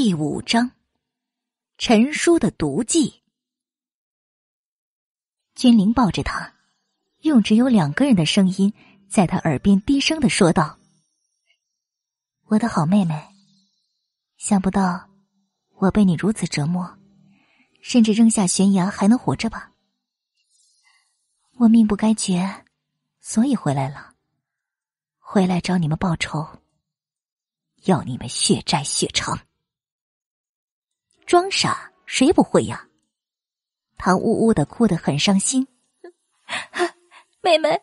第五章，陈叔的毒计。君灵抱着他，用只有两个人的声音，在他耳边低声的说道：“我的好妹妹，想不到我被你如此折磨，甚至扔下悬崖还能活着吧？我命不该绝，所以回来了，回来找你们报仇，要你们血债血偿。”装傻谁不会呀？他呜呜的哭得很伤心。妹妹，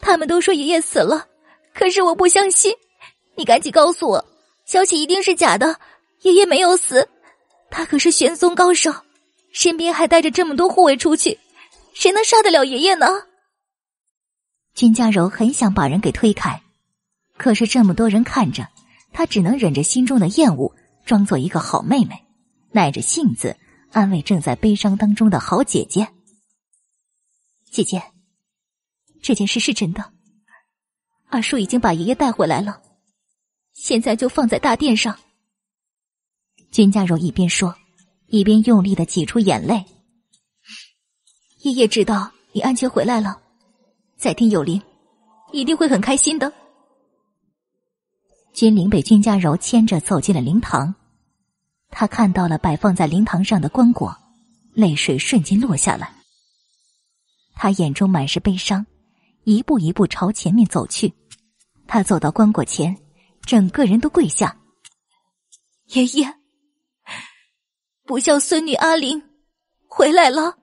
他们都说爷爷死了，可是我不相信。你赶紧告诉我，消息一定是假的。爷爷没有死，他可是玄宗高手，身边还带着这么多护卫出去，谁能杀得了爷爷呢？君家柔很想把人给推开，可是这么多人看着，他只能忍着心中的厌恶，装作一个好妹妹。耐着性子安慰正在悲伤当中的好姐姐。姐姐，这件事是真的，二叔已经把爷爷带回来了，现在就放在大殿上。君家柔一边说，一边用力的挤出眼泪。爷爷知道你安全回来了，在天有灵，一定会很开心的。君灵被君家柔牵着走进了灵堂。他看到了摆放在灵堂上的棺椁，泪水瞬间落下来。他眼中满是悲伤，一步一步朝前面走去。他走到棺椁前，整个人都跪下。爷爷，不孝孙女阿玲回来了。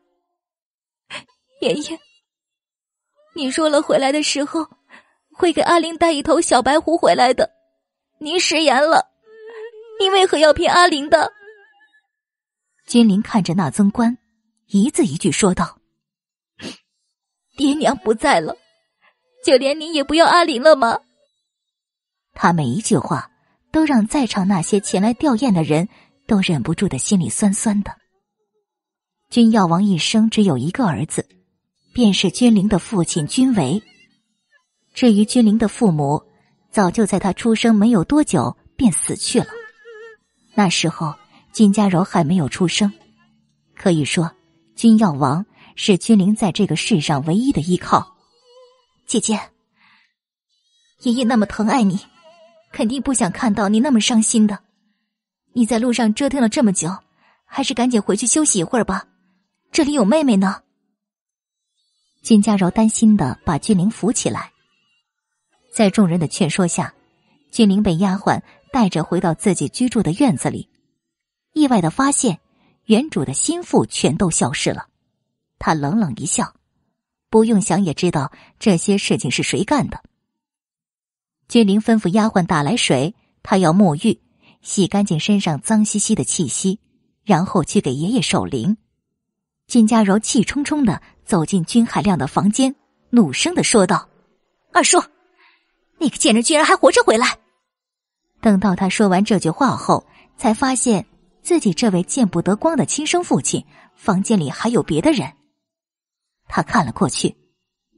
爷爷，你说了回来的时候会给阿玲带一头小白狐回来的，您食言了。你为何要骗阿玲的？君临看着那曾官，一字一句说道：“爹娘不在了，就连您也不要阿玲了吗？”他每一句话都让在场那些前来吊唁的人都忍不住的心里酸酸的。君耀王一生只有一个儿子，便是君临的父亲君维。至于君临的父母，早就在他出生没有多久便死去了。那时候，金家柔还没有出生，可以说，君耀王是君临在这个世上唯一的依靠。姐姐，爷爷那么疼爱你，肯定不想看到你那么伤心的。你在路上折腾了这么久，还是赶紧回去休息一会儿吧，这里有妹妹呢。金家柔担心的把君临扶起来，在众人的劝说下，君临被丫鬟。带着回到自己居住的院子里，意外的发现，原主的心腹全都消失了。他冷冷一笑，不用想也知道这些事情是谁干的。君临吩咐丫鬟打来水，他要沐浴，洗干净身上脏兮兮的气息，然后去给爷爷守灵。金家柔气冲冲的走进金海亮的房间，怒声的说道：“二叔，那个贱人居然还活着回来！”等到他说完这句话后，才发现自己这位见不得光的亲生父亲房间里还有别的人。他看了过去，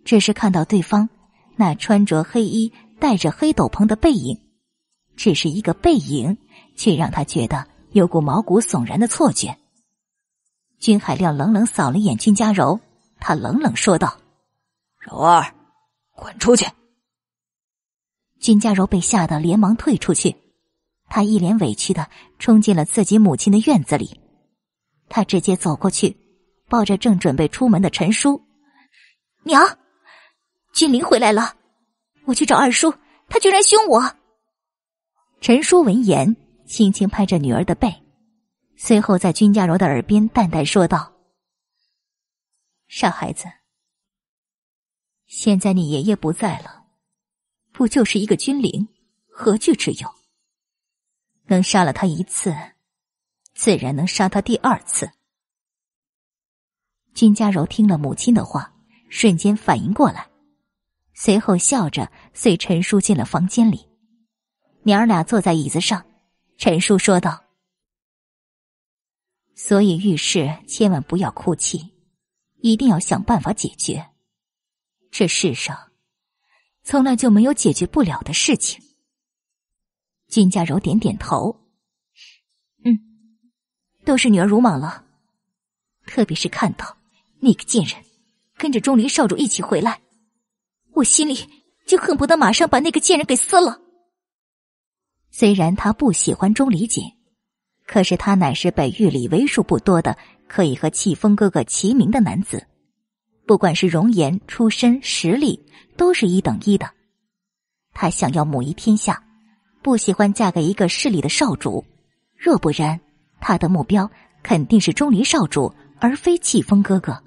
只是看到对方那穿着黑衣、戴着黑斗篷的背影，只是一个背影，却让他觉得有股毛骨悚然的错觉。君海亮冷冷扫了眼君家柔，他冷冷说道：“柔儿，滚出去。”君家柔被吓得连忙退出去，她一脸委屈的冲进了自己母亲的院子里。她直接走过去，抱着正准备出门的陈叔：“娘，君临回来了，我去找二叔，他居然凶我。”陈叔闻言，轻轻拍着女儿的背，随后在君家柔的耳边淡淡说道：“傻孩子，现在你爷爷不在了。”不就是一个君灵，何惧之有？能杀了他一次，自然能杀他第二次。君家柔听了母亲的话，瞬间反应过来，随后笑着随陈叔进了房间里。娘儿俩坐在椅子上，陈叔说道：“所以遇事千万不要哭泣，一定要想办法解决。这世上……”从来就没有解决不了的事情。金家柔点点头，嗯，都是女儿鲁莽了。特别是看到那个贱人跟着钟离少主一起回来，我心里就恨不得马上把那个贱人给撕了。虽然他不喜欢钟离锦，可是他乃是北域里为数不多的可以和戚风哥哥齐名的男子。不管是容颜、出身、实力，都是一等一的。她想要母仪天下，不喜欢嫁给一个势力的少主。若不然，她的目标肯定是钟离少主，而非季风哥哥。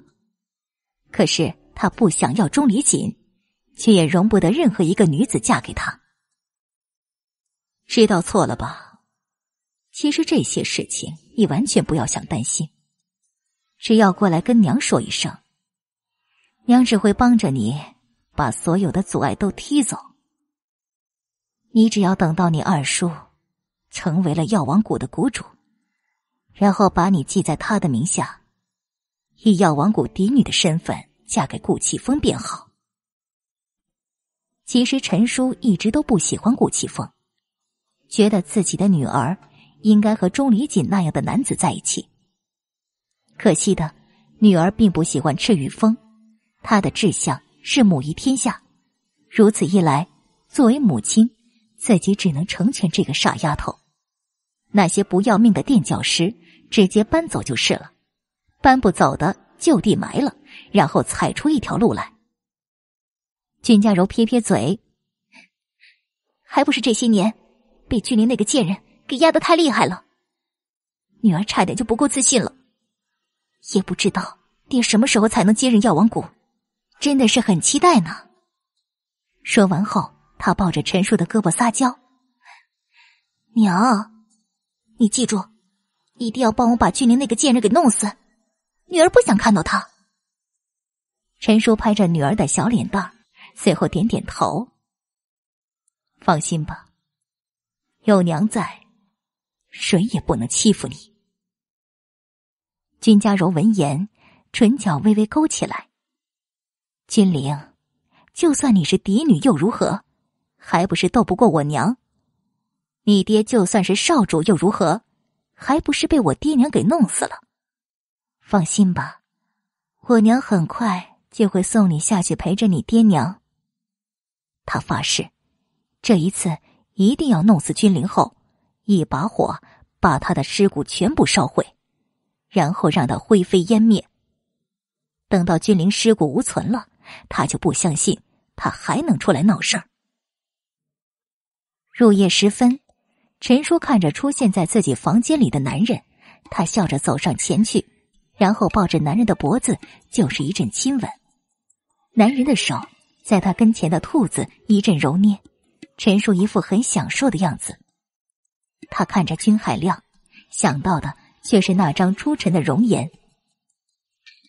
可是她不想要钟离锦，却也容不得任何一个女子嫁给他。知道错了吧？其实这些事情你完全不要想担心，只要过来跟娘说一声。娘只会帮着你，把所有的阻碍都踢走。你只要等到你二叔成为了药王谷的谷主，然后把你记在他的名下，以药王谷嫡女的身份嫁给顾启风便好。其实陈叔一直都不喜欢顾启风，觉得自己的女儿应该和钟离锦那样的男子在一起。可惜的，女儿并不喜欢赤羽风。他的志向是母仪天下，如此一来，作为母亲，自己只能成全这个傻丫头。那些不要命的垫脚石，直接搬走就是了；搬不走的，就地埋了，然后踩出一条路来。君家柔撇撇嘴，还不是这些年被君临那个贱人给压得太厉害了，女儿差点就不够自信了。也不知道爹什么时候才能接任药王谷。真的是很期待呢。说完后，他抱着陈叔的胳膊撒娇：“娘，你记住，一定要帮我把君临那个贱人给弄死。女儿不想看到他。”陈叔拍着女儿的小脸蛋，随后点点头：“放心吧，有娘在，谁也不能欺负你。”君家柔闻言，唇角微微勾起来。君灵，就算你是嫡女又如何，还不是斗不过我娘？你爹就算是少主又如何，还不是被我爹娘给弄死了？放心吧，我娘很快就会送你下去陪着你爹娘。他发誓，这一次一定要弄死君临后，一把火把他的尸骨全部烧毁，然后让他灰飞烟灭。等到君临尸骨无存了。他就不相信，他还能出来闹事儿。入夜时分，陈叔看着出现在自己房间里的男人，他笑着走上前去，然后抱着男人的脖子就是一阵亲吻。男人的手在他跟前的兔子一阵揉捏，陈叔一副很享受的样子。他看着君海亮，想到的却是那张出尘的容颜。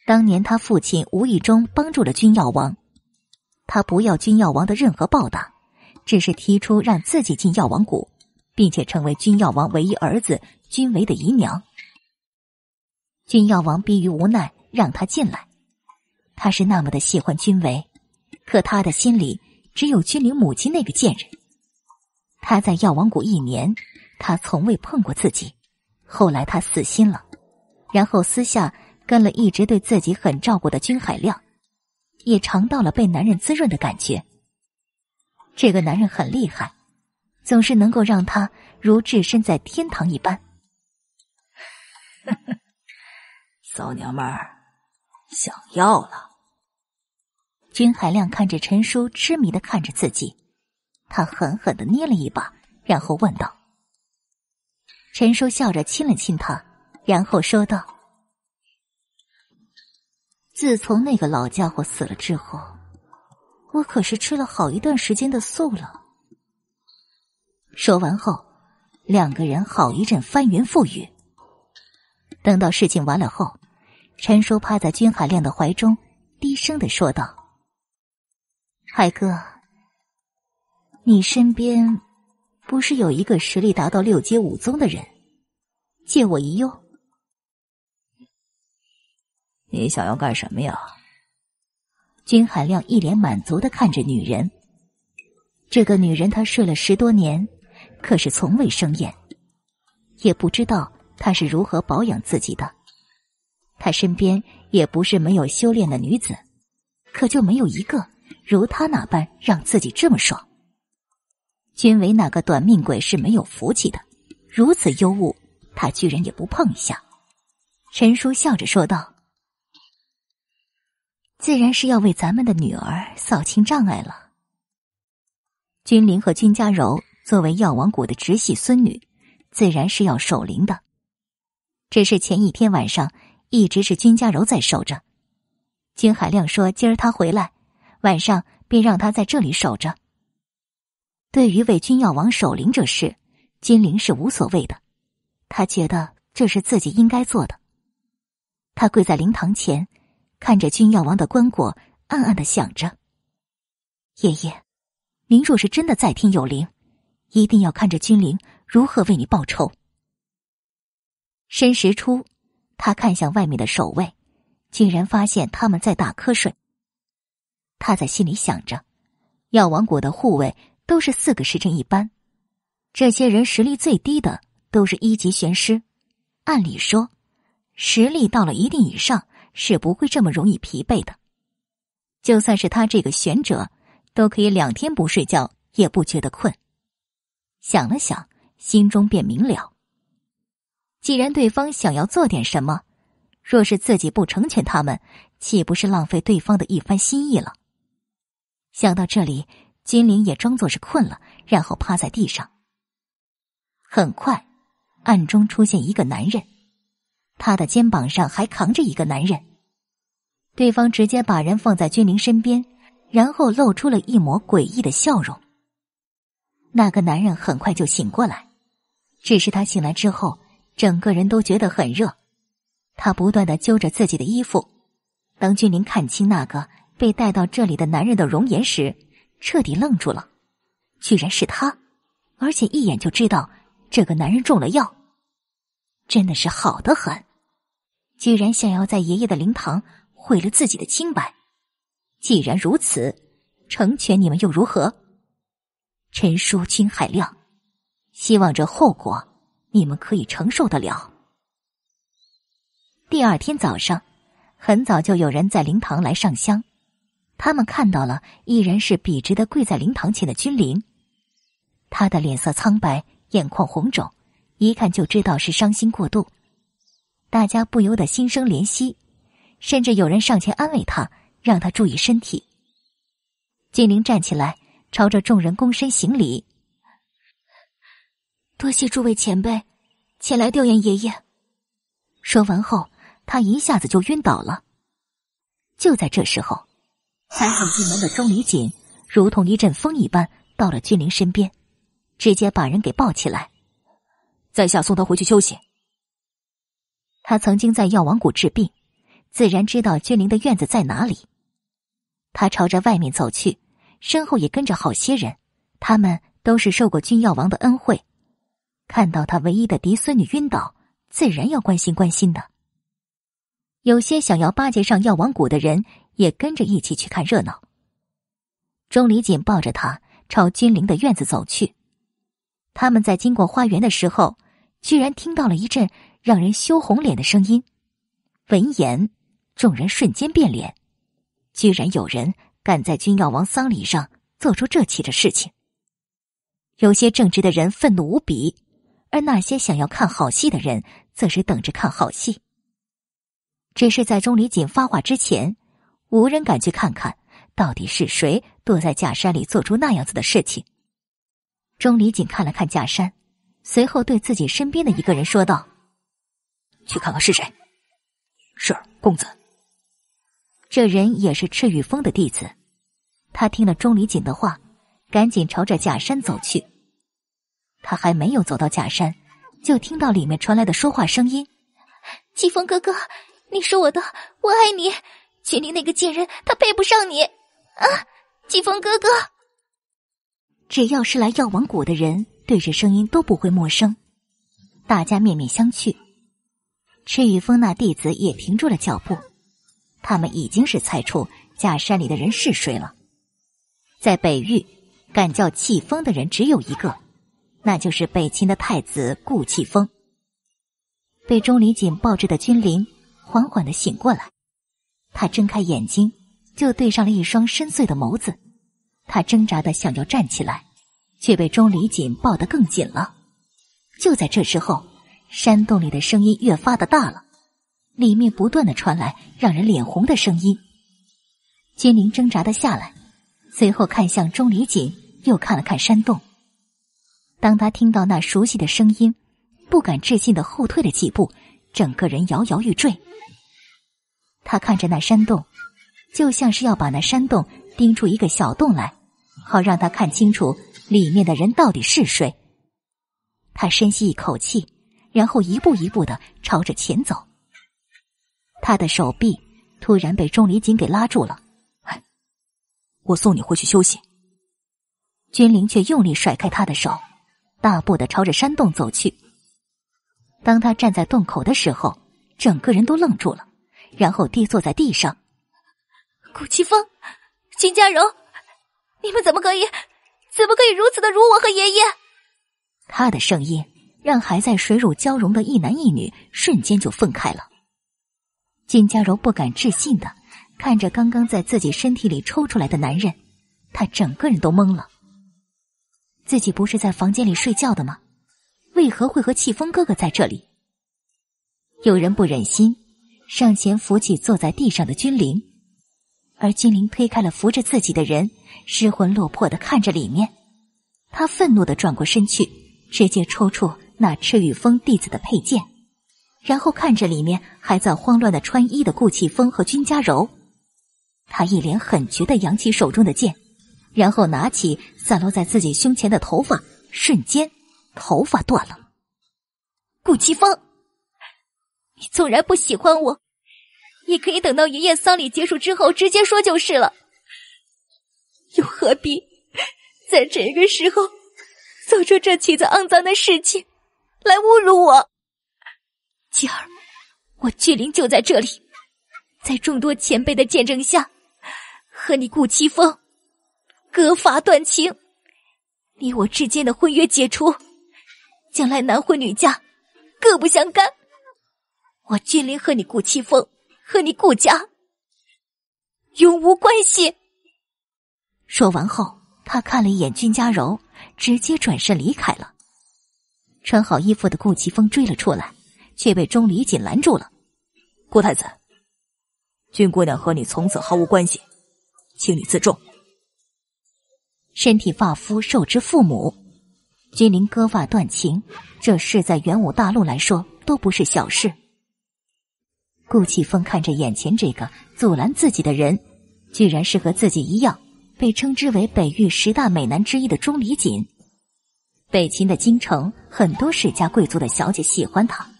当年他父亲无意中帮助了君药王，他不要君药王的任何报答，只是提出让自己进药王谷，并且成为君药王唯一儿子君为的姨娘。君药王逼于无奈，让他进来。他是那么的喜欢君为，可他的心里只有君灵母亲那个贱人。他在药王谷一年，他从未碰过自己。后来他死心了，然后私下。跟了一直对自己很照顾的君海亮，也尝到了被男人滋润的感觉。这个男人很厉害，总是能够让他如置身在天堂一般。骚娘们儿，想要了。君海亮看着陈叔痴迷的看着自己，他狠狠的捏了一把，然后问道：“陈叔笑着亲了亲他，然后说道。”自从那个老家伙死了之后，我可是吃了好一段时间的素了。说完后，两个人好一阵翻云覆雨。等到事情完了后，陈叔趴在君海亮的怀中，低声的说道：“海哥，你身边不是有一个实力达到六阶武宗的人，借我一用。”你想要干什么呀？君海亮一脸满足的看着女人。这个女人他睡了十多年，可是从未生厌，也不知道她是如何保养自己的。他身边也不是没有修炼的女子，可就没有一个如他那般让自己这么爽。君为那个短命鬼是没有福气的，如此尤物，他居然也不碰一下。陈叔笑着说道。自然是要为咱们的女儿扫清障碍了。君临和君家柔作为药王谷的直系孙女，自然是要守灵的。只是前一天晚上一直是君家柔在守着。金海亮说：“今儿他回来，晚上便让他在这里守着。”对于为君药王守灵这事，君玲是无所谓的。他觉得这是自己应该做的。他跪在灵堂前。看着君耀王的棺椁，暗暗的想着：“爷爷，您若是真的在天有灵，一定要看着君灵如何为你报仇。”申时初，他看向外面的守卫，竟然发现他们在打瞌睡。他在心里想着：药王谷的护卫都是四个时辰一班，这些人实力最低的都是一级玄师，按理说，实力到了一定以上。是不会这么容易疲惫的，就算是他这个玄者，都可以两天不睡觉也不觉得困。想了想，心中便明了。既然对方想要做点什么，若是自己不成全他们，岂不是浪费对方的一番心意了？想到这里，金灵也装作是困了，然后趴在地上。很快，暗中出现一个男人，他的肩膀上还扛着一个男人。对方直接把人放在君临身边，然后露出了一抹诡异的笑容。那个男人很快就醒过来，只是他醒来之后，整个人都觉得很热，他不断的揪着自己的衣服。当君临看清那个被带到这里的男人的容颜时，彻底愣住了，居然是他，而且一眼就知道这个男人中了药，真的是好的很，居然想要在爷爷的灵堂。毁了自己的清白，既然如此，成全你们又如何？陈叔、金海亮，希望这后果你们可以承受得了。第二天早上，很早就有人在灵堂来上香，他们看到了依然是笔直的跪在灵堂前的君临，他的脸色苍白，眼眶红肿，一看就知道是伤心过度，大家不由得心生怜惜。甚至有人上前安慰他，让他注意身体。金玲站起来，朝着众人躬身行礼：“多谢诸位前辈前来吊唁爷爷。”说完后，他一下子就晕倒了。就在这时候，三上进门的钟离锦如同一阵风一般到了君灵身边，直接把人给抱起来：“在下送他回去休息。”他曾经在药王谷治病。自然知道君灵的院子在哪里，他朝着外面走去，身后也跟着好些人，他们都是受过君药王的恩惠，看到他唯一的嫡孙女晕倒，自然要关心关心的。有些想要巴结上药王谷的人也跟着一起去看热闹。钟离锦抱着他朝君灵的院子走去，他们在经过花园的时候，居然听到了一阵让人羞红脸的声音，闻言。众人瞬间变脸，居然有人敢在君耀王丧礼上做出这起的事情。有些正直的人愤怒无比，而那些想要看好戏的人则是等着看好戏。只是在钟离锦发话之前，无人敢去看看，到底是谁躲在假山里做出那样子的事情。钟离锦看了看假山，随后对自己身边的一个人说道：“去看看是谁。”“是公子。”这人也是赤羽峰的弟子，他听了钟离锦的话，赶紧朝着假山走去。他还没有走到假山，就听到里面传来的说话声音：“季风哥哥，你是我的，我爱你。群里那个贱人，他配不上你啊，季风哥哥。”只要是来药王谷的人，对这声音都不会陌生。大家面面相觑，赤羽峰那弟子也停住了脚步。他们已经是猜出假山里的人是谁了。在北域，敢叫弃风的人只有一个，那就是北秦的太子顾弃风。被钟离锦抱着的君临缓缓的醒过来，他睁开眼睛就对上了一双深邃的眸子。他挣扎的想要站起来，却被钟离锦抱得更紧了。就在这时候，山洞里的声音越发的大了。里面不断的传来让人脸红的声音。金玲挣扎的下来，随后看向钟离锦，又看了看山洞。当他听到那熟悉的声音，不敢置信的后退了几步，整个人摇摇欲坠。他看着那山洞，就像是要把那山洞钉出一个小洞来，好让他看清楚里面的人到底是谁。他深吸一口气，然后一步一步的朝着前走。他的手臂突然被钟离锦给拉住了，我送你回去休息。君灵却用力甩开他的手，大步的朝着山洞走去。当他站在洞口的时候，整个人都愣住了，然后跌坐在地上。顾奇峰，金家柔，你们怎么可以，怎么可以如此的辱我和爷爷？他的声音让还在水乳交融的一男一女瞬间就分开了。金家柔不敢置信的看着刚刚在自己身体里抽出来的男人，他整个人都懵了。自己不是在房间里睡觉的吗？为何会和戚风哥哥在这里？有人不忍心上前扶起坐在地上的君临，而君临推开了扶着自己的人，失魂落魄的看着里面。他愤怒的转过身去，直接抽出那赤羽峰弟子的佩剑。然后看着里面还在慌乱的穿衣的顾启风和君家柔，他一脸狠绝的扬起手中的剑，然后拿起散落在自己胸前的头发，瞬间头发断了。顾启风，你纵然不喜欢我，也可以等到爷爷丧礼结束之后直接说就是了，又何必在这个时候做出这起子肮脏的事情来侮辱我？儿，我俊林就在这里，在众多前辈的见证下，和你顾七风，割发断情，你我之间的婚约解除，将来男婚女嫁，各不相干。我君临和你顾七风，和你顾家，永无关系。说完后，他看了一眼君家柔，直接转身离开了。穿好衣服的顾奇风追了出来。却被钟离锦拦住了。顾太子，君姑娘和你从此毫无关系，请你自重。身体发肤受之父母，君临割发断情，这事在元武大陆来说都不是小事。顾启风看着眼前这个阻拦自己的人，居然是和自己一样被称之为北域十大美男之一的钟离锦。北秦的京城，很多世家贵族的小姐喜欢他。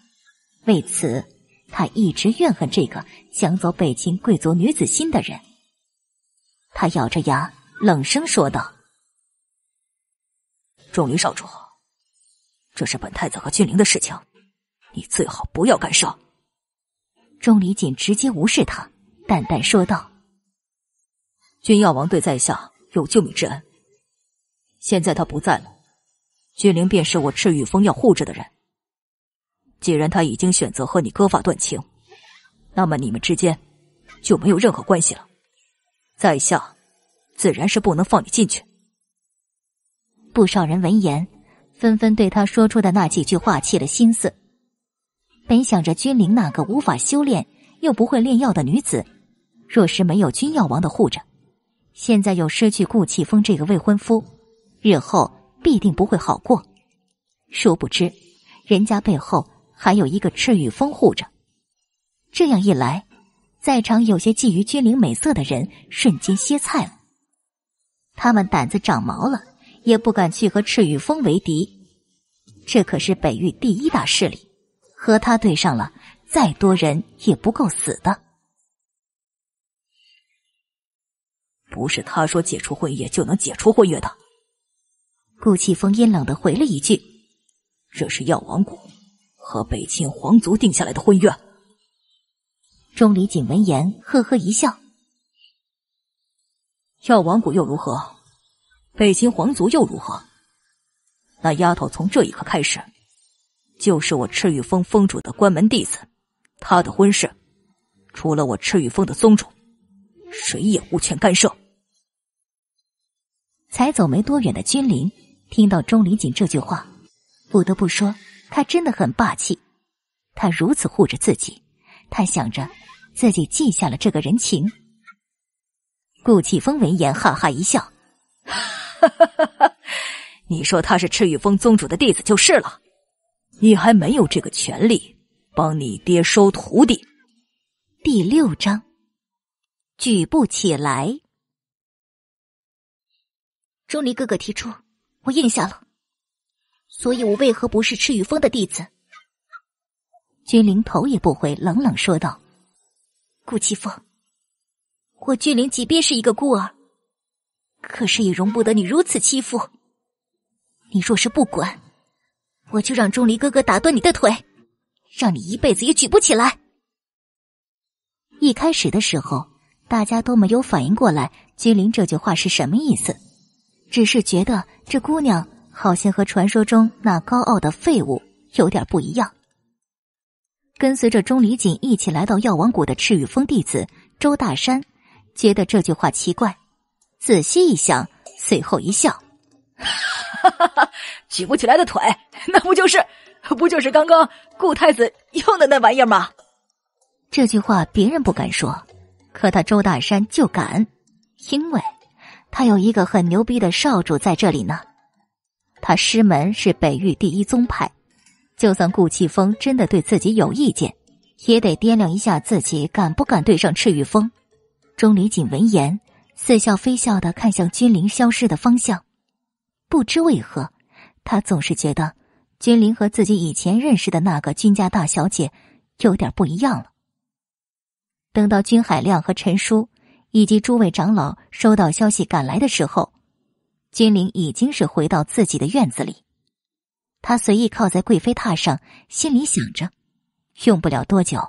为此，他一直怨恨这个抢走北秦贵族女子心的人。他咬着牙，冷声说道：“钟离少主，这是本太子和君灵的事情，你最好不要干涉。”钟离锦直接无视他，淡淡说道：“君耀王对在下有救命之恩，现在他不在了，君灵便是我赤羽峰要护着的人。”既然他已经选择和你割发断情，那么你们之间就没有任何关系了。在下自然是不能放你进去。不少人闻言，纷纷对他说出的那几句话起了心思。本想着君临那个无法修炼又不会炼药的女子，若是没有君药王的护着，现在又失去顾气风这个未婚夫，日后必定不会好过。殊不知，人家背后……还有一个赤羽风护着，这样一来，在场有些觊觎君灵美色的人瞬间歇菜了。他们胆子长毛了，也不敢去和赤羽风为敌。这可是北域第一大势力，和他对上了，再多人也不够死的。不是他说解除婚约就能解除婚约的。顾启风阴冷的回了一句：“这是药王谷。”和北秦皇族定下来的婚约，钟离锦闻言呵呵一笑：“药王谷又如何？北秦皇族又如何？那丫头从这一刻开始，就是我赤羽峰峰主的关门弟子。她的婚事，除了我赤羽峰的宗主，谁也无权干涉。”才走没多远的君临听到钟离锦这句话，不得不说。他真的很霸气，他如此护着自己，他想着自己记下了这个人情。顾启风闻言哈哈一笑：“ 你说他是赤羽峰宗主的弟子就是了，你还没有这个权利帮你爹收徒弟。”第六章，举不起来。钟离哥哥提出，我应下了。所以，我为何不是赤羽峰的弟子？君灵头也不回，冷冷说道：“顾七峰，我君灵即便是一个孤儿，可是也容不得你如此欺负。你若是不管，我就让钟离哥哥打断你的腿，让你一辈子也举不起来。”一开始的时候，大家都没有反应过来君灵这句话是什么意思，只是觉得这姑娘……好像和传说中那高傲的废物有点不一样。跟随着钟离锦一起来到药王谷的赤羽峰弟子周大山，觉得这句话奇怪，仔细一想，随后一笑：“ 举不起来的腿，那不就是，不就是刚刚顾太子用的那玩意儿吗？”这句话别人不敢说，可他周大山就敢，因为他有一个很牛逼的少主在这里呢。他师门是北域第一宗派，就算顾启峰真的对自己有意见，也得掂量一下自己敢不敢对上赤玉峰。钟离锦闻言，似笑非笑的看向君临消失的方向，不知为何，他总是觉得君临和自己以前认识的那个君家大小姐有点不一样了。等到君海亮和陈叔以及诸位长老收到消息赶来的时候。君灵已经是回到自己的院子里，他随意靠在贵妃榻上，心里想着：用不了多久，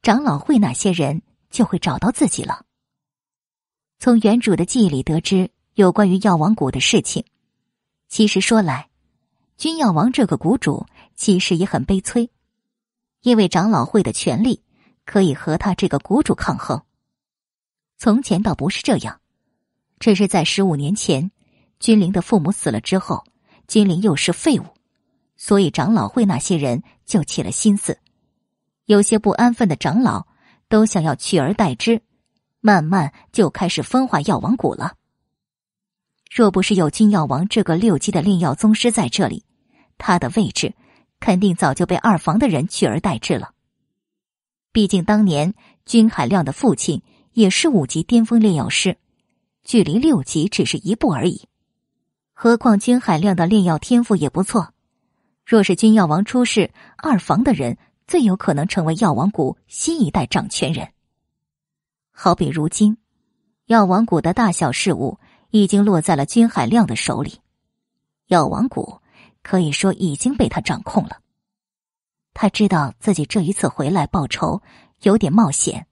长老会那些人就会找到自己了。从原主的记忆里得知有关于药王谷的事情，其实说来，君药王这个谷主其实也很悲催，因为长老会的权力可以和他这个谷主抗衡。从前倒不是这样，只是在十五年前。君灵的父母死了之后，君灵又是废物，所以长老会那些人就起了心思，有些不安分的长老都想要取而代之，慢慢就开始分化药王谷了。若不是有君药王这个六级的炼药宗师在这里，他的位置肯定早就被二房的人取而代之了。毕竟当年君海亮的父亲也是五级巅峰炼药师，距离六级只是一步而已。何况金海亮的炼药天赋也不错。若是君药王出世，二房的人最有可能成为药王谷新一代掌权人。好比如今，药王谷的大小事务已经落在了金海亮的手里，药王谷可以说已经被他掌控了。他知道自己这一次回来报仇有点冒险，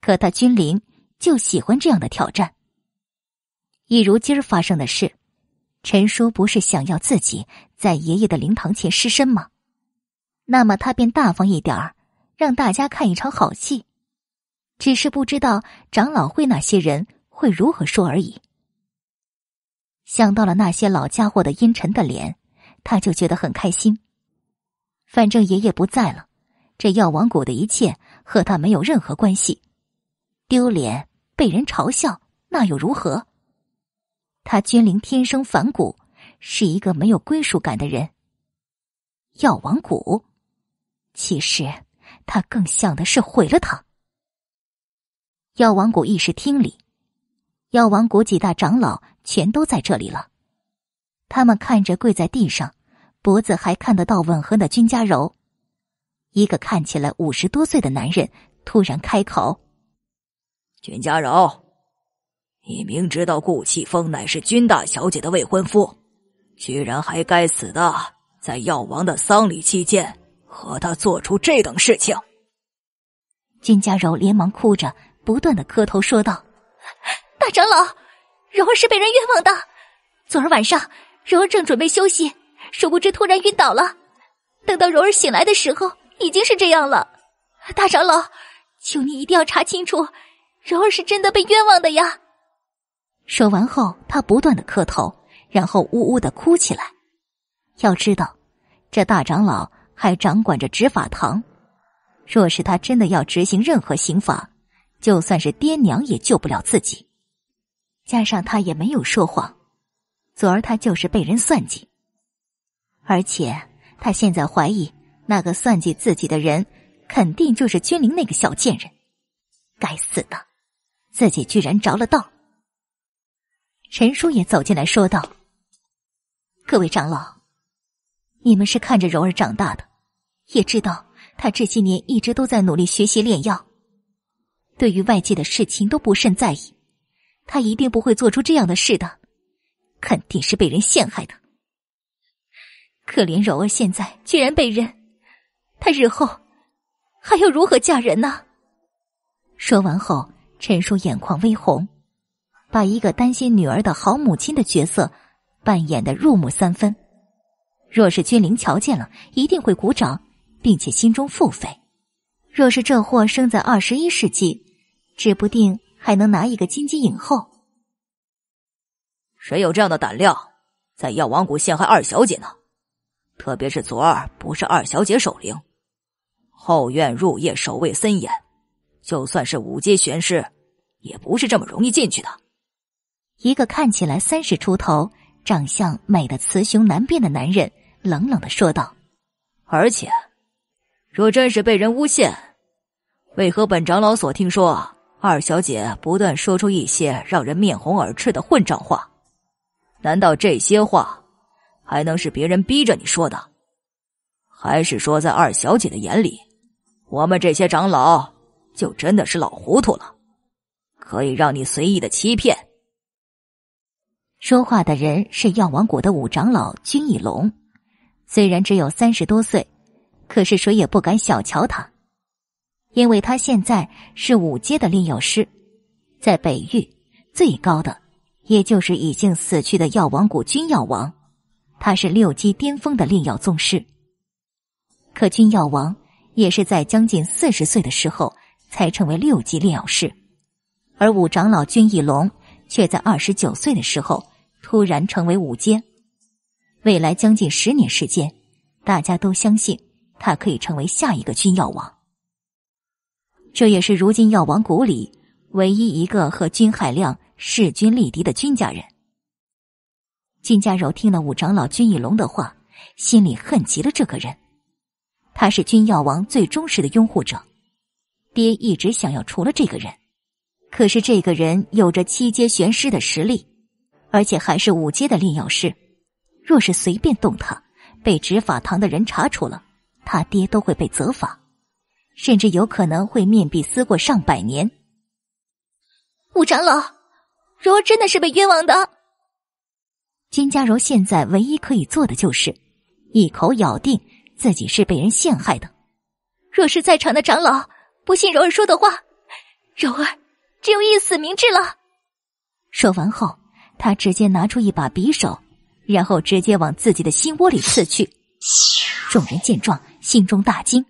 可他君临就喜欢这样的挑战。一如今儿发生的事。陈叔不是想要自己在爷爷的灵堂前失身吗？那么他便大方一点儿，让大家看一场好戏。只是不知道长老会那些人会如何说而已。想到了那些老家伙的阴沉的脸，他就觉得很开心。反正爷爷不在了，这药王谷的一切和他没有任何关系。丢脸被人嘲笑，那又如何？他君灵天生反骨，是一个没有归属感的人。药王谷，其实他更像的是毁了他。药王谷议事厅里，药王谷几大长老全都在这里了。他们看着跪在地上，脖子还看得到吻痕的君家柔，一个看起来五十多岁的男人突然开口：“君家柔。”你明知道顾启峰乃是君大小姐的未婚夫，居然还该死的在药王的丧礼期间和他做出这等事情！金家柔连忙哭着，不断的磕头说道：“大长老，柔儿是被人冤枉的。昨儿晚上，柔儿正准备休息，殊不知突然晕倒了。等到柔儿醒来的时候，已经是这样了。大长老，求你一定要查清楚，柔儿是真的被冤枉的呀！”说完后，他不断的磕头，然后呜呜的哭起来。要知道，这大长老还掌管着执法堂，若是他真的要执行任何刑法，就算是爹娘也救不了自己。加上他也没有说谎，昨儿他就是被人算计。而且他现在怀疑，那个算计自己的人，肯定就是君临那个小贱人。该死的，自己居然着了道。陈叔也走进来说道：“各位长老，你们是看着柔儿长大的，也知道他这些年一直都在努力学习炼药，对于外界的事情都不甚在意。他一定不会做出这样的事的，肯定是被人陷害的。可怜柔儿现在居然被人，他日后还要如何嫁人呢？”说完后，陈叔眼眶微红。把一个担心女儿的好母亲的角色扮演的入木三分。若是君临瞧见了，一定会鼓掌，并且心中腹诽。若是这货生在二十一世纪，指不定还能拿一个金鸡影后。谁有这样的胆量，在药王谷陷害二小姐呢？特别是昨儿不是二小姐守灵，后院入夜守卫森严，就算是五阶玄师，也不是这么容易进去的。一个看起来三十出头、长相美的雌雄难辨的男人冷冷的说道：“而且，若真是被人诬陷，为何本长老所听说二小姐不断说出一些让人面红耳赤的混账话？难道这些话还能是别人逼着你说的？还是说，在二小姐的眼里，我们这些长老就真的是老糊涂了，可以让你随意的欺骗？”说话的人是药王谷的五长老君逸龙，虽然只有三十多岁，可是谁也不敢小瞧他，因为他现在是五阶的炼药师，在北域最高的也就是已经死去的药王谷君药王，他是六阶巅峰的炼药宗师。可君药王也是在将近四十岁的时候才成为六级炼药师，而五长老君逸龙却在二十九岁的时候。突然成为五阶，未来将近十年时间，大家都相信他可以成为下一个君药王。这也是如今药王谷里唯一一个和君海亮势均力敌的君家人。金家柔听了五长老君以龙的话，心里恨极了这个人。他是君药王最忠实的拥护者，爹一直想要除了这个人，可是这个人有着七阶玄师的实力。而且还是五阶的炼药师，若是随便动他，被执法堂的人查处了，他爹都会被责罚，甚至有可能会面壁思过上百年。五长老，柔儿真的是被冤枉的。金家柔现在唯一可以做的就是一口咬定自己是被人陷害的。若是在场的长老不信柔儿说的话，柔儿只有一死明志了。说完后。他直接拿出一把匕首，然后直接往自己的心窝里刺去。众人见状，心中大惊。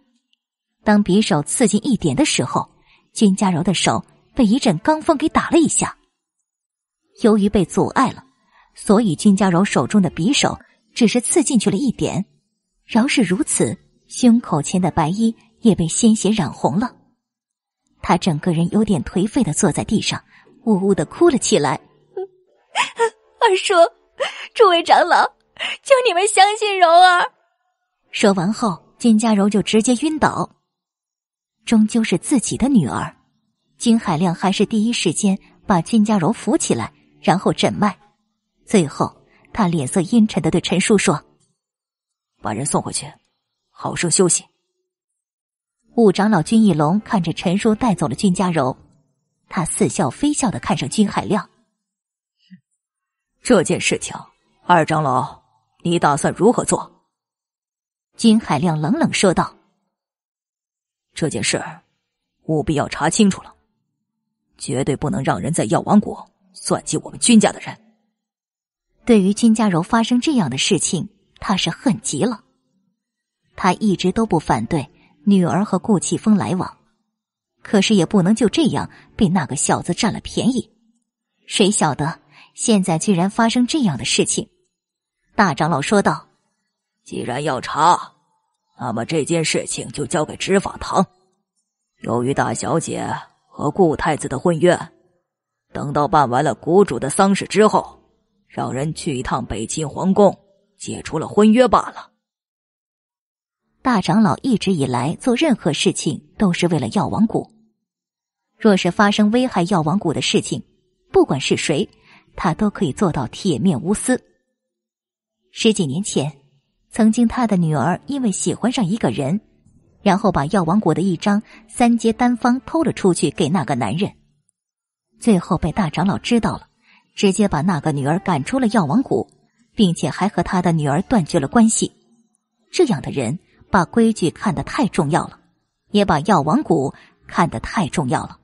当匕首刺进一点的时候，君家柔的手被一阵罡风给打了一下。由于被阻碍了，所以君家柔手中的匕首只是刺进去了一点。饶是如此，胸口前的白衣也被鲜血染红了。他整个人有点颓废的坐在地上，呜呜的哭了起来。二叔，诸位长老，求你们相信柔儿。说完后，金家柔就直接晕倒。终究是自己的女儿，金海亮还是第一时间把金家柔扶起来，然后诊脉。最后，他脸色阴沉的对陈叔说：“把人送回去，好生休息。”五长老君翼龙看着陈叔带走了金家柔，他似笑非笑的看上君海亮。这件事情，二长老，你打算如何做？金海亮冷冷说道：“这件事务必要查清楚了，绝对不能让人在药王谷算计我们君家的人。”对于金家柔发生这样的事情，他是恨极了。他一直都不反对女儿和顾启峰来往，可是也不能就这样被那个小子占了便宜。谁晓得？现在居然发生这样的事情，大长老说道：“既然要查，那么这件事情就交给执法堂。由于大小姐和顾太子的婚约，等到办完了谷主的丧事之后，让人去一趟北晋皇宫，解除了婚约罢了。”大长老一直以来做任何事情都是为了药王谷，若是发生危害药王谷的事情，不管是谁。他都可以做到铁面无私。十几年前，曾经他的女儿因为喜欢上一个人，然后把药王谷的一张三阶丹方偷了出去给那个男人，最后被大长老知道了，直接把那个女儿赶出了药王谷，并且还和他的女儿断绝了关系。这样的人把规矩看得太重要了，也把药王谷看得太重要了。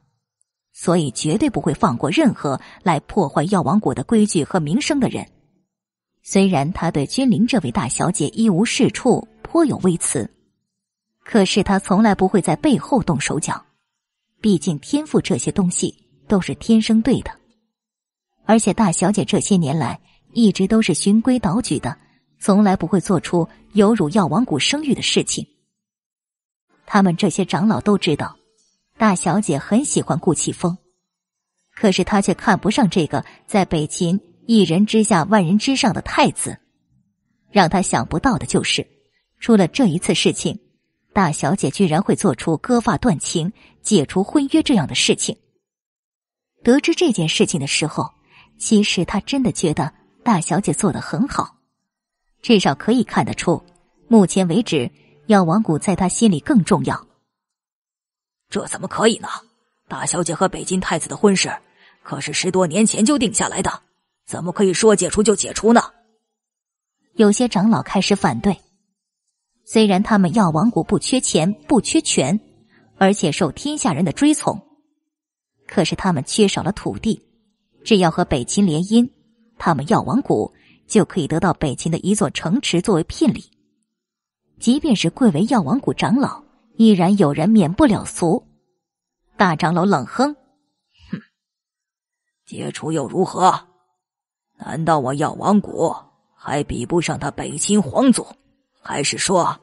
所以绝对不会放过任何来破坏药王谷的规矩和名声的人。虽然他对君临这位大小姐一无是处，颇有微词，可是他从来不会在背后动手脚。毕竟天赋这些东西都是天生对的，而且大小姐这些年来一直都是循规蹈矩的，从来不会做出有辱药王谷声誉的事情。他们这些长老都知道。大小姐很喜欢顾启峰，可是她却看不上这个在北秦一人之下万人之上的太子。让他想不到的就是，出了这一次事情，大小姐居然会做出割发断情、解除婚约这样的事情。得知这件事情的时候，其实他真的觉得大小姐做的很好，至少可以看得出，目前为止，药王谷在他心里更重要。这怎么可以呢？大小姐和北京太子的婚事可是十多年前就定下来的，怎么可以说解除就解除呢？有些长老开始反对。虽然他们药王谷不缺钱不缺权，而且受天下人的追从，可是他们缺少了土地。只要和北秦联姻，他们药王谷就可以得到北秦的一座城池作为聘礼。即便是贵为药王谷长老。依然有人免不了俗。大长老冷哼：“哼，解除又如何？难道我药王谷还比不上他北秦皇族？还是说，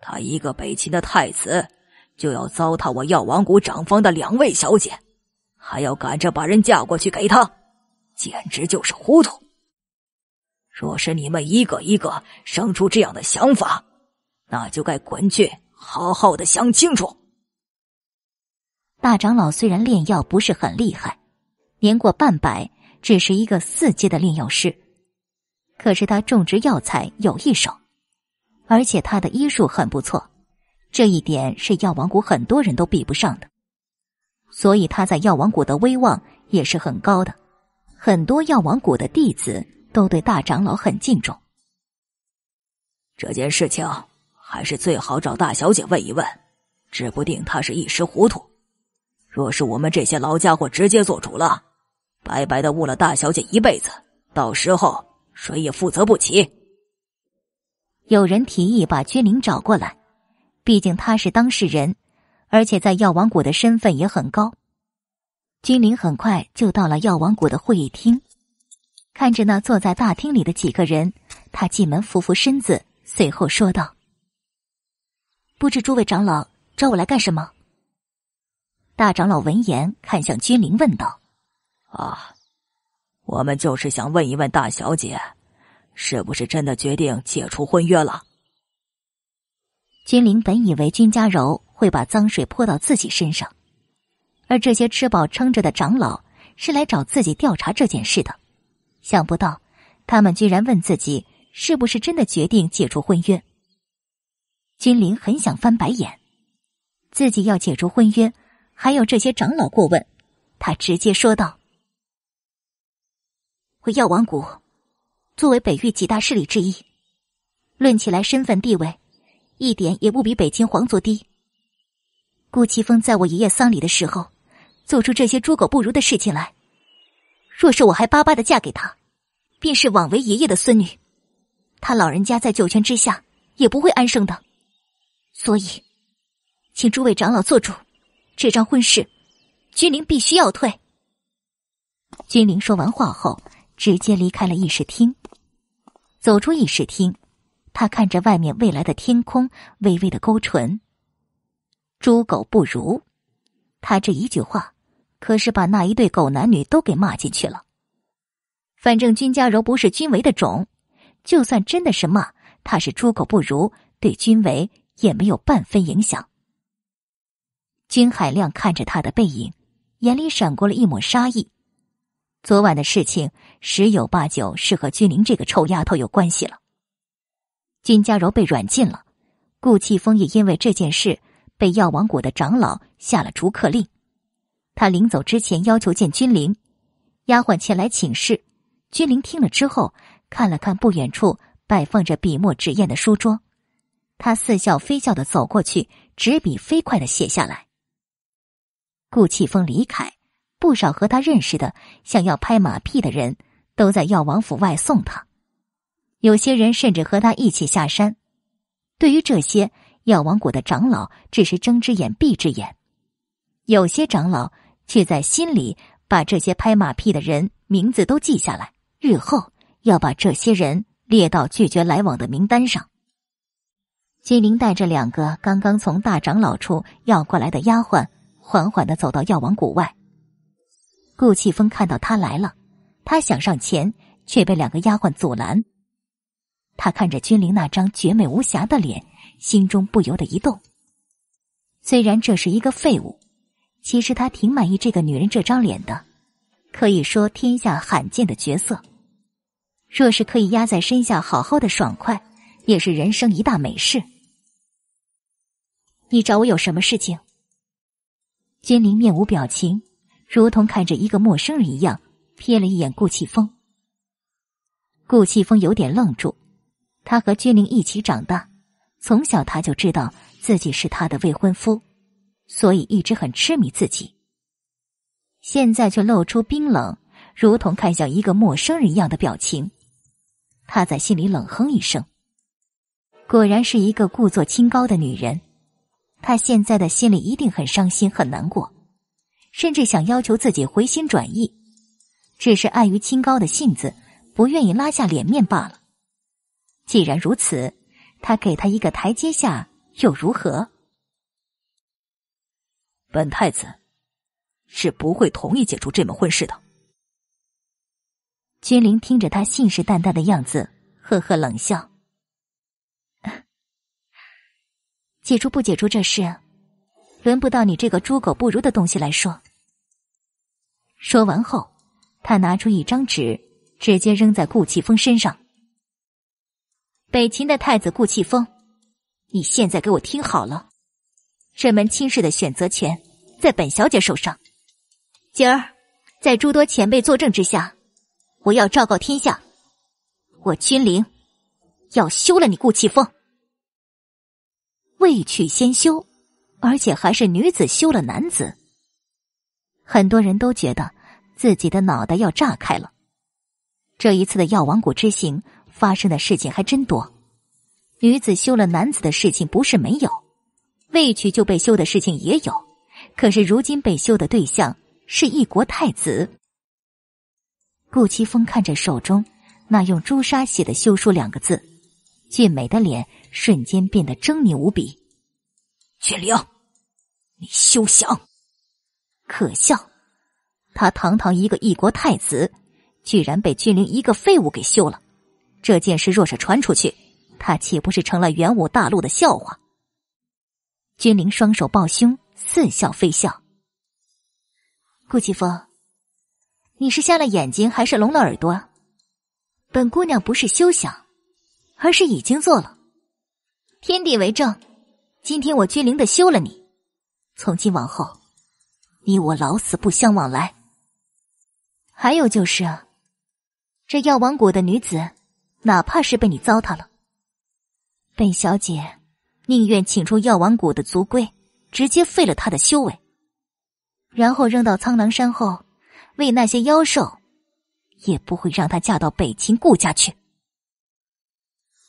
他一个北秦的太子就要糟蹋我药王谷长方的两位小姐，还要赶着把人嫁过去给他？简直就是糊涂！若是你们一个一个生出这样的想法，那就该滚去。”好好的想清楚。大长老虽然炼药不是很厉害，年过半百，只是一个四阶的炼药师，可是他种植药材有一手，而且他的医术很不错，这一点是药王谷很多人都比不上的，所以他在药王谷的威望也是很高的，很多药王谷的弟子都对大长老很敬重。这件事情。还是最好找大小姐问一问，指不定她是一时糊涂。若是我们这些老家伙直接做主了，白白的误了大小姐一辈子，到时候谁也负责不起。有人提议把君灵找过来，毕竟他是当事人，而且在药王谷的身份也很高。君灵很快就到了药王谷的会议厅，看着那坐在大厅里的几个人，他进门扶扶身子，随后说道。不知诸位长老找我来干什么？大长老闻言看向君临，问道：“啊，我们就是想问一问大小姐，是不是真的决定解除婚约了？”君临本以为君家柔会把脏水泼到自己身上，而这些吃饱撑着的长老是来找自己调查这件事的，想不到他们居然问自己是不是真的决定解除婚约。君临很想翻白眼，自己要解除婚约，还要这些长老过问，他直接说道：“我药王谷，作为北域几大势力之一，论起来身份地位，一点也不比北清皇族低。顾奇峰在我爷爷丧礼的时候，做出这些猪狗不如的事情来，若是我还巴巴的嫁给他，便是枉为爷爷的孙女，他老人家在九泉之下也不会安生的。”所以，请诸位长老做主，这桩婚事，君灵必须要退。君灵说完话后，直接离开了议事厅。走出议事厅，他看着外面未来的天空，微微的勾唇。猪狗不如！他这一句话，可是把那一对狗男女都给骂进去了。反正君家柔不是君维的种，就算真的是骂他是猪狗不如，对君维。也没有半分影响。金海亮看着他的背影，眼里闪过了一抹杀意。昨晚的事情十有八九是和君临这个臭丫头有关系了。金家柔被软禁了，顾启风也因为这件事被药王谷的长老下了逐客令。他临走之前要求见君临，丫鬟前来请示。君临听了之后，看了看不远处摆放着笔墨纸砚的书桌。他似笑非笑地走过去，执笔飞快地写下来。顾气风离开，不少和他认识的想要拍马屁的人都在药王府外送他，有些人甚至和他一起下山。对于这些药王谷的长老，只是睁只眼闭只眼；有些长老却在心里把这些拍马屁的人名字都记下来，日后要把这些人列到拒绝来往的名单上。金玲带着两个刚刚从大长老处要过来的丫鬟，缓缓的走到药王谷外。顾启风看到他来了，他想上前，却被两个丫鬟阻拦。他看着君临那张绝美无瑕的脸，心中不由得一动。虽然这是一个废物，其实他挺满意这个女人这张脸的，可以说天下罕见的绝色。若是可以压在身下好好的爽快，也是人生一大美事。你找我有什么事情？君灵面无表情，如同看着一个陌生人一样，瞥了一眼顾启风。顾启风有点愣住，他和君灵一起长大，从小他就知道自己是他的未婚夫，所以一直很痴迷自己。现在却露出冰冷，如同看向一个陌生人一样的表情，他在心里冷哼一声：“果然是一个故作清高的女人。”他现在的心里一定很伤心、很难过，甚至想要求自己回心转意，只是碍于清高的性子，不愿意拉下脸面罢了。既然如此，他给他一个台阶下又如何？本太子是不会同意解除这门婚事的。君临听着他信誓旦旦的样子，呵呵冷笑。解除不解除这事，轮不到你这个猪狗不如的东西来说。说完后，他拿出一张纸，直接扔在顾启风身上。北秦的太子顾启风，你现在给我听好了，这门亲事的选择权在本小姐手上。今儿，在诸多前辈作证之下，我要昭告天下，我君凌要休了你顾启风。未娶先修，而且还是女子修了男子。很多人都觉得自己的脑袋要炸开了。这一次的药王谷之行发生的事情还真多，女子修了男子的事情不是没有，未娶就被修的事情也有。可是如今被修的对象是一国太子。顾七风看着手中那用朱砂写的“休书”两个字，俊美的脸。瞬间变得狰狞无比，君灵，你休想！可笑，他堂堂一个一国太子，居然被君灵一个废物给休了。这件事若是传出去，他岂不是成了元武大陆的笑话？君灵双手抱胸，似笑非笑。顾奇峰，你是瞎了眼睛还是聋了耳朵？本姑娘不是休想，而是已经做了。天地为证，今天我君灵的休了你，从今往后，你我老死不相往来。还有就是，这药王谷的女子，哪怕是被你糟蹋了，本小姐宁愿请出药王谷的族规，直接废了他的修为，然后扔到苍狼山后，为那些妖兽，也不会让她嫁到北秦顾家去。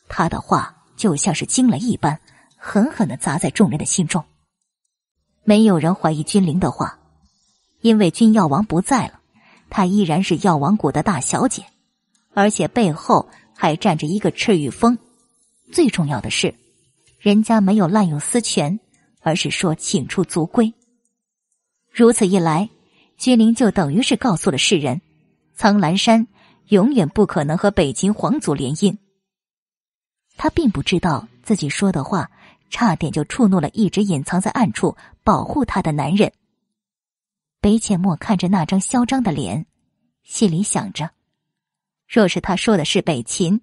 他的话。就像是惊雷一般，狠狠的砸在众人的心中。没有人怀疑君灵的话，因为君药王不在了，她依然是药王谷的大小姐，而且背后还站着一个赤玉峰。最重要的是，人家没有滥用私权，而是说请出族规。如此一来，君灵就等于是告诉了世人，苍兰山永远不可能和北秦皇族联姻。他并不知道自己说的话，差点就触怒了一直隐藏在暗处保护他的男人。北浅墨看着那张嚣张的脸，心里想着：若是他说的是北秦，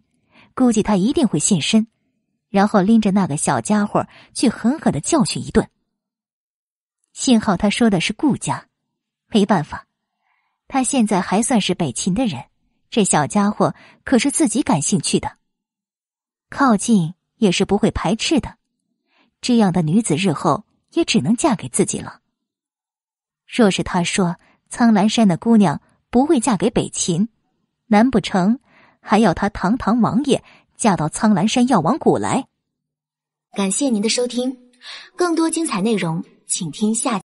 估计他一定会现身，然后拎着那个小家伙去狠狠的教训一顿。幸好他说的是顾家，没办法，他现在还算是北秦的人，这小家伙可是自己感兴趣的。靠近也是不会排斥的，这样的女子日后也只能嫁给自己了。若是他说苍兰山的姑娘不会嫁给北秦，难不成还要他堂堂王爷嫁到苍兰山药王谷来？感谢您的收听，更多精彩内容请听下。